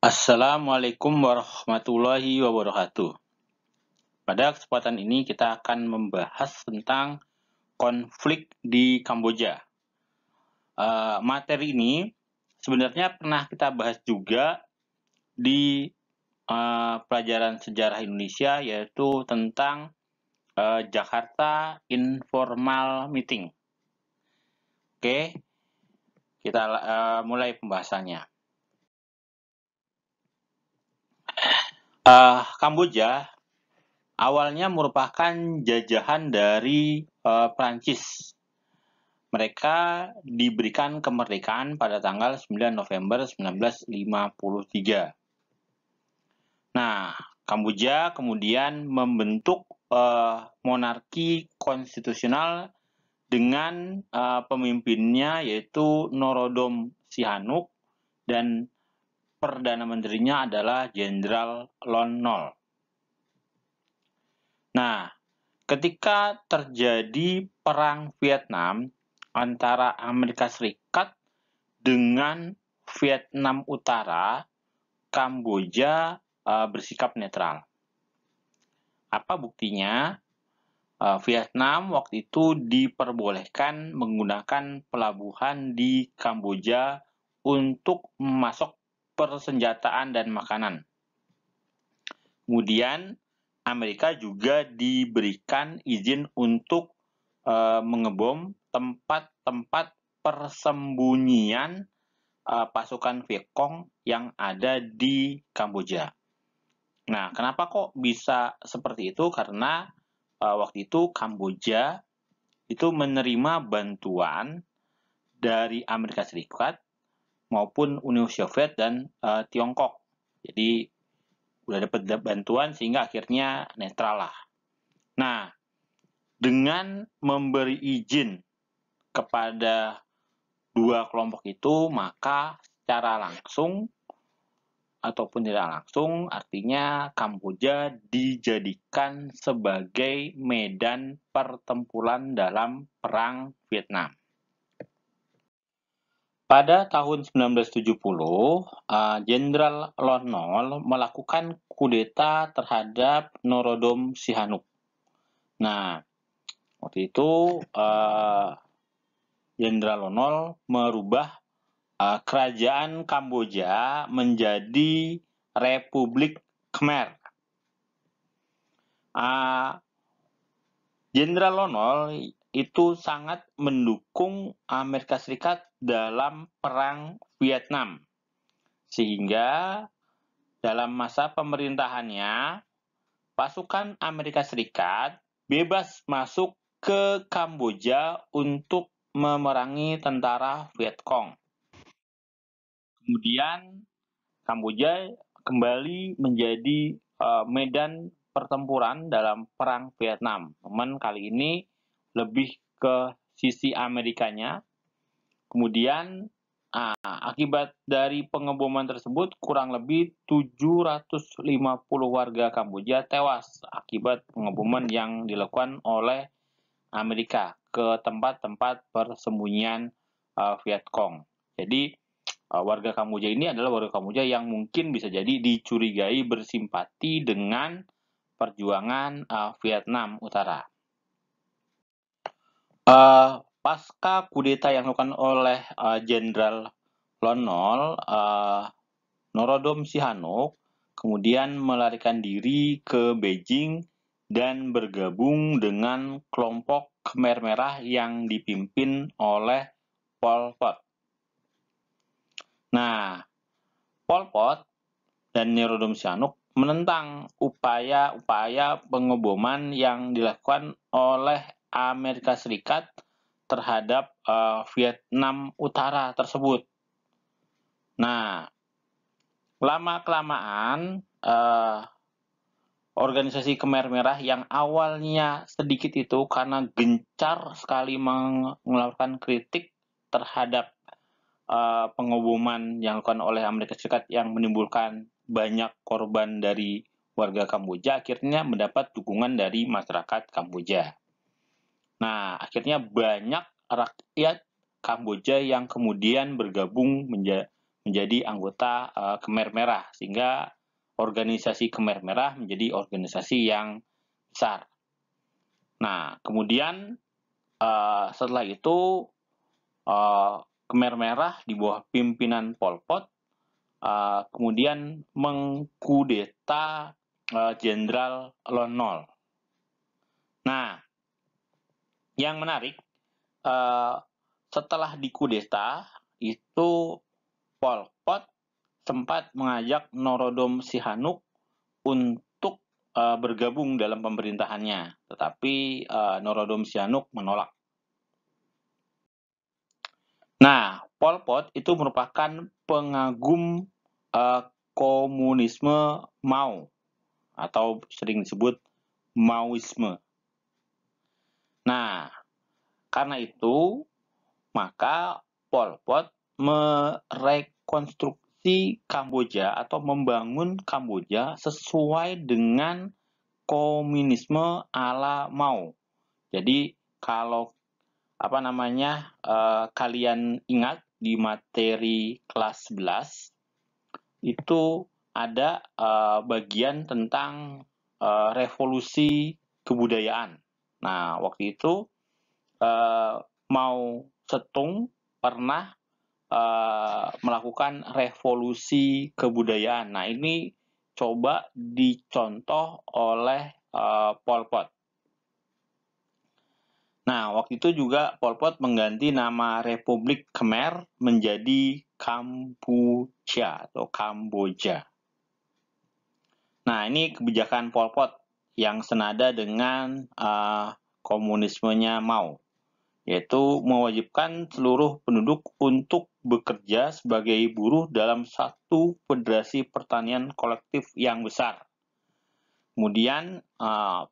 Assalamualaikum warahmatullahi wabarakatuh. Pada kesempatan ini kita akan membahas tentang konflik di Kamboja. Uh, materi ini sebenarnya pernah kita bahas juga di uh, pelajaran sejarah Indonesia yaitu tentang uh, Jakarta Informal Meeting. Oke, kita uh, mulai pembahasannya. Uh, Kamboja awalnya merupakan jajahan dari uh, eh, Prancis. Mereka diberikan kemerdekaan pada tanggal 9 November 1953. Nah, Kamboja kemudian membentuk uh, monarki konstitusional dengan uh, pemimpinnya yaitu Norodom Sihanouk dan Perdana Menterinya adalah Jenderal Lon Nol. Nah, ketika terjadi perang Vietnam antara Amerika Serikat dengan Vietnam Utara, Kamboja uh, bersikap netral. Apa buktinya? E, Vietnam waktu itu diperbolehkan menggunakan pelabuhan di Kamboja untuk masuk persenjataan dan makanan. Kemudian Amerika juga diberikan izin untuk e, mengebom tempat-tempat persembunyian e, pasukan Vietcong yang ada di Kamboja. Nah, kenapa kok bisa seperti itu? Karena e, waktu itu Kamboja itu menerima bantuan dari Amerika Serikat maupun Uni Soviet dan uh, Tiongkok. Jadi udah dapat bantuan sehingga akhirnya netral lah. Nah, dengan memberi izin kepada dua kelompok itu, maka secara langsung ataupun tidak langsung artinya Kamboja dijadikan sebagai medan pertempuran dalam perang Vietnam. Pada tahun 1970, eh, Jenderal uh, Lonol melakukan kudeta terhadap Norodom Sihanouk. Nah, waktu itu eh, Jenderal uh, Lonol merubah uh, kerajaan Kamboja menjadi Republik Khmer. Jenderal uh, Lonol itu sangat mendukung Amerika Serikat dalam Perang Vietnam. Sehingga dalam masa pemerintahannya, pasukan Amerika Serikat bebas masuk ke Kamboja untuk memerangi tentara Vietcong. Kemudian Kamboja kembali menjadi uh, medan pertempuran dalam Perang Vietnam. Namun kali ini lebih ke sisi Amerikanya Kemudian ah, akibat dari pengeboman tersebut kurang lebih 750 warga Kamboja tewas akibat pengeboman yang dilakukan oleh Amerika ke tempat-tempat persembunyian uh, ah, Vietcong. Jadi uh, warga Kamboja ini adalah warga Kamboja yang mungkin bisa jadi dicurigai bersimpati dengan perjuangan uh, Vietnam Utara. Uh, pasca kudeta yang dilakukan oleh eh, Jenderal uh, Lonol, uh, Norodom Sihanouk kemudian melarikan diri ke Beijing dan bergabung dengan kelompok Khmer Merah yang dipimpin oleh Pol Pot. Nah, Pol Pot dan Norodom Sihanouk menentang upaya-upaya pengeboman yang dilakukan oleh Amerika Serikat terhadap uh, Vietnam Utara tersebut. Nah, lama kelamaan uh, eh, organisasi Kemer Merah yang awalnya sedikit itu karena gencar sekali mengeluarkan kritik terhadap uh, eh, pengumuman yang dilakukan oleh Amerika Serikat yang menimbulkan banyak korban dari warga Kamboja akhirnya mendapat dukungan dari masyarakat Kamboja. Nah, akhirnya banyak rakyat Kamboja yang kemudian bergabung menja menjadi anggota uh, eh, Kemer Merah sehingga organisasi kemer Merah menjadi organisasi yang besar. Nah, kemudian uh, setelah itu uh, eh, Kemer Merah di bawah pimpinan Pol Pot uh, kemudian mengkudeta Jenderal uh, Lon Nol. Nah, yang menarik, uh, setelah dikudeta itu Pol Pot sempat mengajak Norodom Sihanuk untuk uh, bergabung dalam pemerintahannya, tetapi uh, Norodom Sihanuk menolak. Nah, Pol Pot itu merupakan pengagum uh, komunisme Mao atau sering disebut Maoisme. Nah, karena itu maka Pol Pot merekonstruksi Kamboja atau membangun Kamboja sesuai dengan komunisme ala Mao. Jadi kalau apa namanya eh, kalian ingat di materi kelas 11 itu ada eh, bagian tentang eh, revolusi kebudayaan Nah, waktu itu uh, mau setung pernah uh, melakukan revolusi kebudayaan. Nah, ini coba dicontoh oleh uh, Pol Pot. Nah, waktu itu juga Pol Pot mengganti nama Republik Khmer menjadi Kamboja atau Kamboja. Nah, ini kebijakan Pol Pot yang senada dengan uh, komunismenya Mao, yaitu mewajibkan seluruh penduduk untuk bekerja sebagai buruh dalam satu federasi pertanian kolektif yang besar. Kemudian ah,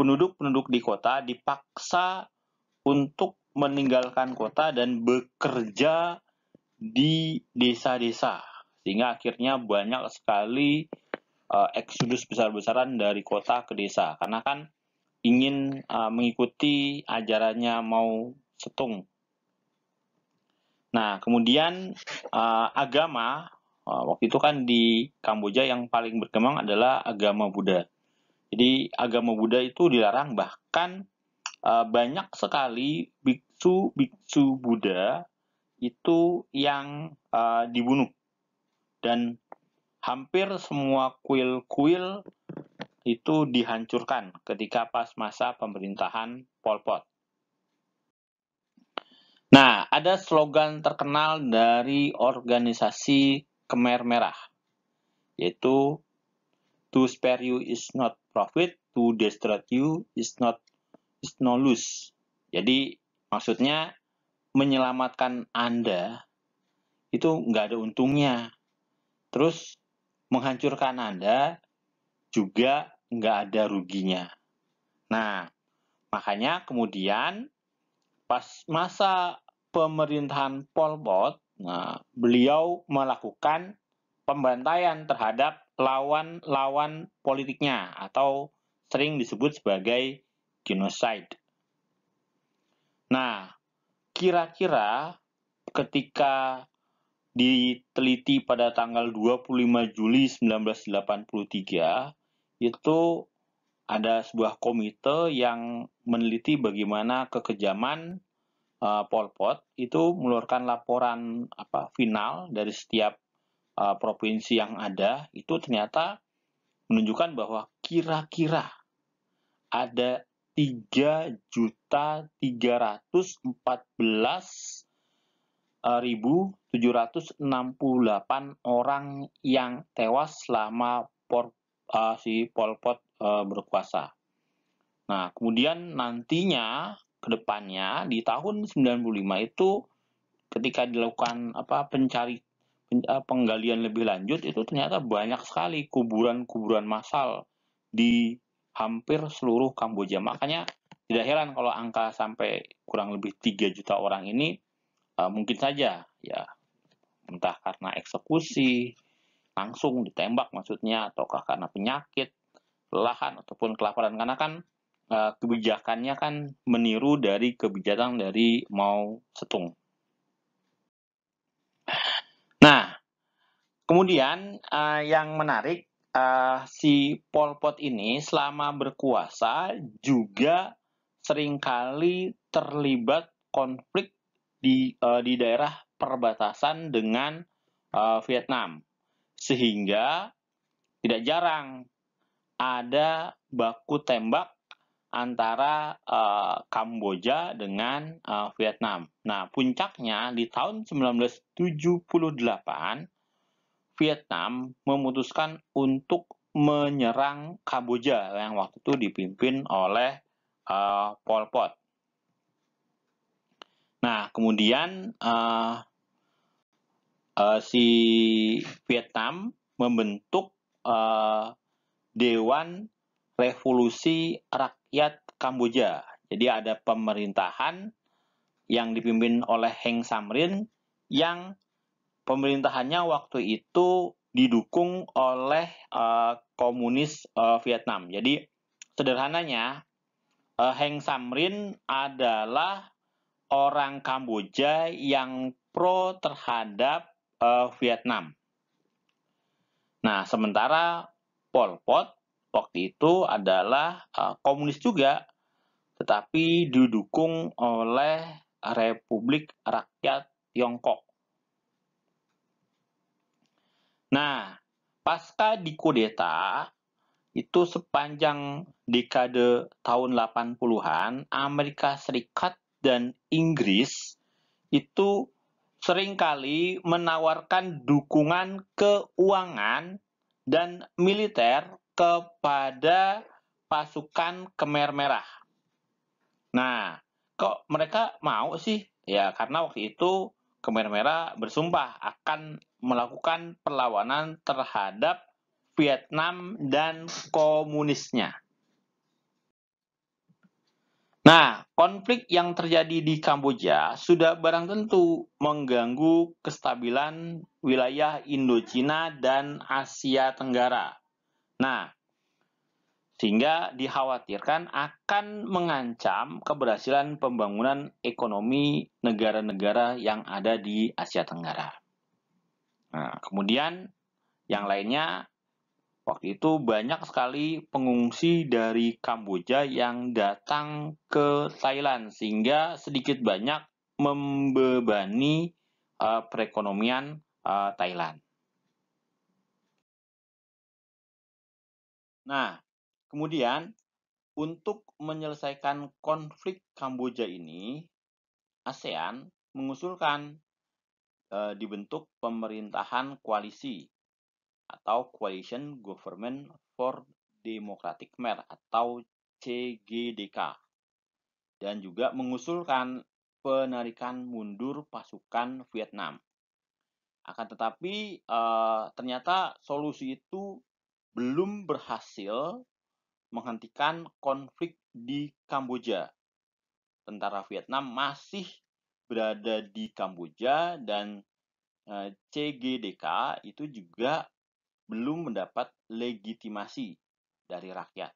penduduk-penduduk uh, di kota dipaksa untuk meninggalkan kota dan bekerja di desa-desa sehingga akhirnya banyak sekali uh, eh, eksodus besar-besaran dari kota ke desa karena kan ingin uh, mengikuti ajarannya mau setung. Nah, kemudian uh, agama uh, waktu itu kan di Kamboja yang paling berkembang adalah agama Buddha. Jadi agama Buddha itu dilarang bahkan uh, banyak sekali biksu-biksu Buddha itu yang uh, dibunuh dan hampir semua kuil-kuil itu dihancurkan ketika pas masa pemerintahan Pol Pot. Nah, ada slogan terkenal dari organisasi Kemer Merah, yaitu "To spare you is not profit, to destroy you is not is no lose." Jadi maksudnya menyelamatkan Anda itu nggak ada untungnya. Terus menghancurkan Anda juga nggak ada ruginya. Nah, makanya kemudian pas masa pemerintahan Pol Pot, nah, beliau melakukan pembantaian terhadap lawan-lawan politiknya atau sering disebut sebagai genocide. Nah, kira-kira ketika diteliti pada tanggal 25 Juli 1983 itu ada sebuah komite yang meneliti bagaimana kekejaman uh, Pol Pot itu mengeluarkan laporan apa final dari setiap uh, provinsi yang ada itu ternyata menunjukkan bahwa kira-kira ada 3.314 1.768 orang yang tewas selama por, uh, si Pol Pot uh, berkuasa. Nah, kemudian nantinya kedepannya di tahun 95 itu ketika dilakukan apa pencari eh, penggalian lebih lanjut itu ternyata banyak sekali kuburan-kuburan massal di hampir seluruh Kamboja. Makanya tidak heran kalau angka sampai kurang lebih 3 juta orang ini Eh, mungkin saja ya entah karena eksekusi langsung ditembak maksudnya ataukah karena penyakit lahan ataupun kelaparan karena kan e, kebijakannya kan meniru dari kebijakan dari mau setung. Nah, kemudian e, yang menarik e, si Pol Pot ini selama berkuasa juga seringkali terlibat konflik di uh, di daerah perbatasan dengan uh, Vietnam sehingga tidak jarang ada baku tembak antara uh, Kamboja dengan uh, Vietnam. Nah, puncaknya di tahun 1978 Vietnam memutuskan untuk menyerang Kamboja yang waktu itu dipimpin oleh uh, Pol Pot. Nah, kemudian uh, uh, si Vietnam membentuk uh, Dewan Revolusi Rakyat Kamboja. Jadi ada pemerintahan yang dipimpin oleh Heng Samrin yang pemerintahannya waktu itu didukung oleh uh, komunis uh, Vietnam. Jadi sederhananya uh, Heng Samrin adalah orang Kamboja yang pro terhadap uh, Vietnam. Nah, sementara Pol Pot waktu itu adalah uh, komunis juga, tetapi didukung oleh Republik Rakyat Tiongkok. Nah, pasca dikudeta itu sepanjang dekade tahun 80-an Amerika Serikat dan Inggris itu seringkali menawarkan dukungan keuangan dan militer kepada pasukan Kemer Merah. Nah, kok mereka mau sih? Ya, karena waktu itu Kemer Merah bersumpah akan melakukan perlawanan terhadap Vietnam dan komunisnya. Nah, konflik yang terjadi di Kamboja sudah barang tentu mengganggu kestabilan wilayah Indochina dan Asia Tenggara. Nah, sehingga dikhawatirkan akan mengancam keberhasilan pembangunan ekonomi negara-negara yang ada di Asia Tenggara. Nah, kemudian yang lainnya Waktu itu banyak sekali pengungsi dari Kamboja yang datang ke Thailand sehingga sedikit banyak membebani uh, perekonomian uh, Thailand. Nah, kemudian untuk menyelesaikan konflik Kamboja ini, ASEAN mengusulkan e, dibentuk pemerintahan koalisi atau Coalition Government for Democratic Mer atau CGDK dan juga mengusulkan penarikan mundur pasukan Vietnam. Akan tetapi eh, ternyata solusi itu belum berhasil menghentikan konflik di Kamboja. Tentara Vietnam masih berada di Kamboja dan eh, CGDK itu juga belum mendapat legitimasi dari rakyat.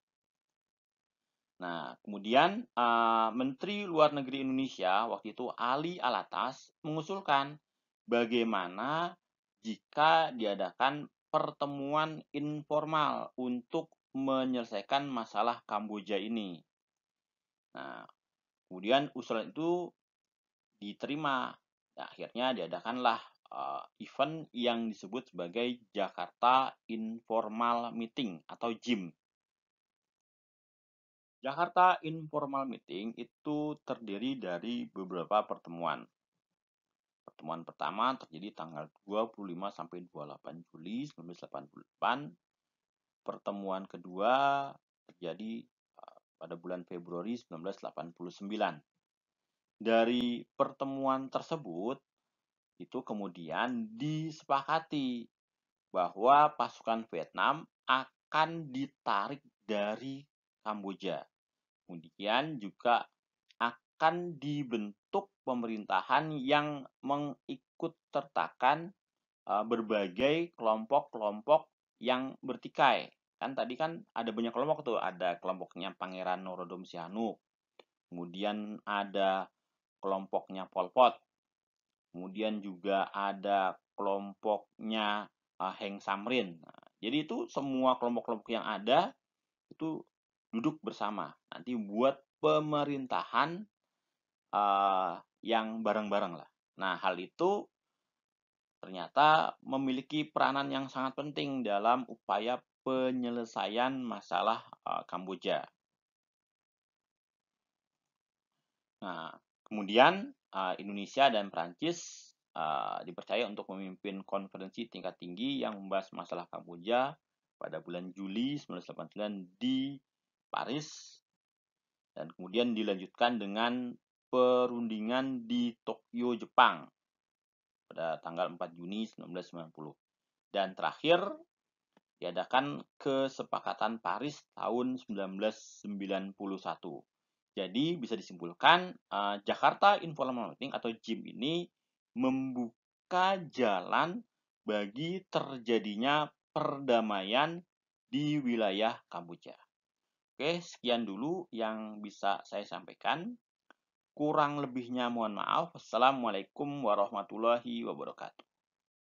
Nah, kemudian uh, Menteri Luar Negeri Indonesia waktu itu Ali Alatas mengusulkan bagaimana jika diadakan pertemuan informal untuk menyelesaikan masalah Kamboja ini. Nah, kemudian usulan itu diterima. Nah, akhirnya diadakanlah uh, event yang disebut sebagai Jakarta Informal Meeting atau JIM. Jakarta Informal Meeting itu terdiri dari beberapa pertemuan. Pertemuan pertama terjadi tanggal 25 sampai 28 Juli 1988. Pertemuan kedua terjadi eh, pada bulan Februari 1989. Dari pertemuan tersebut itu kemudian disepakati bahwa pasukan Vietnam akan ditarik dari Kamboja. Kemudian juga akan dibentuk pemerintahan yang mengikut tertakan e, berbagai kelompok-kelompok yang bertikai. Kan tadi kan ada banyak kelompok tuh, ada kelompoknya Pangeran Norodom Sihanouk, kemudian ada kelompoknya Pol Pot, kemudian juga ada kelompoknya uh, Heng Samrin. Nah, jadi itu semua kelompok-kelompok yang ada itu duduk bersama nanti buat pemerintahan uh, yang bareng-bareng lah. Nah hal itu ternyata memiliki peranan yang sangat penting dalam upaya penyelesaian masalah uh, Kamboja. Nah, kemudian Eh, Indonesia dan Perancis uh, dipercaya untuk memimpin konferensi tingkat tinggi yang membahas masalah Kamboja pada bulan Juli 1989 di Paris dan kemudian dilanjutkan dengan perundingan di Tokyo, Jepang pada tanggal 4 Juni 1990. Dan terakhir diadakan kesepakatan Paris tahun 1991. Jadi bisa disimpulkan uh, Jakarta Informal Meeting atau JIM ini membuka jalan bagi terjadinya perdamaian di wilayah Kamboja. Oke, sekian dulu yang bisa saya sampaikan. Kurang lebihnya mohon maaf. Assalamualaikum warahmatullahi wabarakatuh.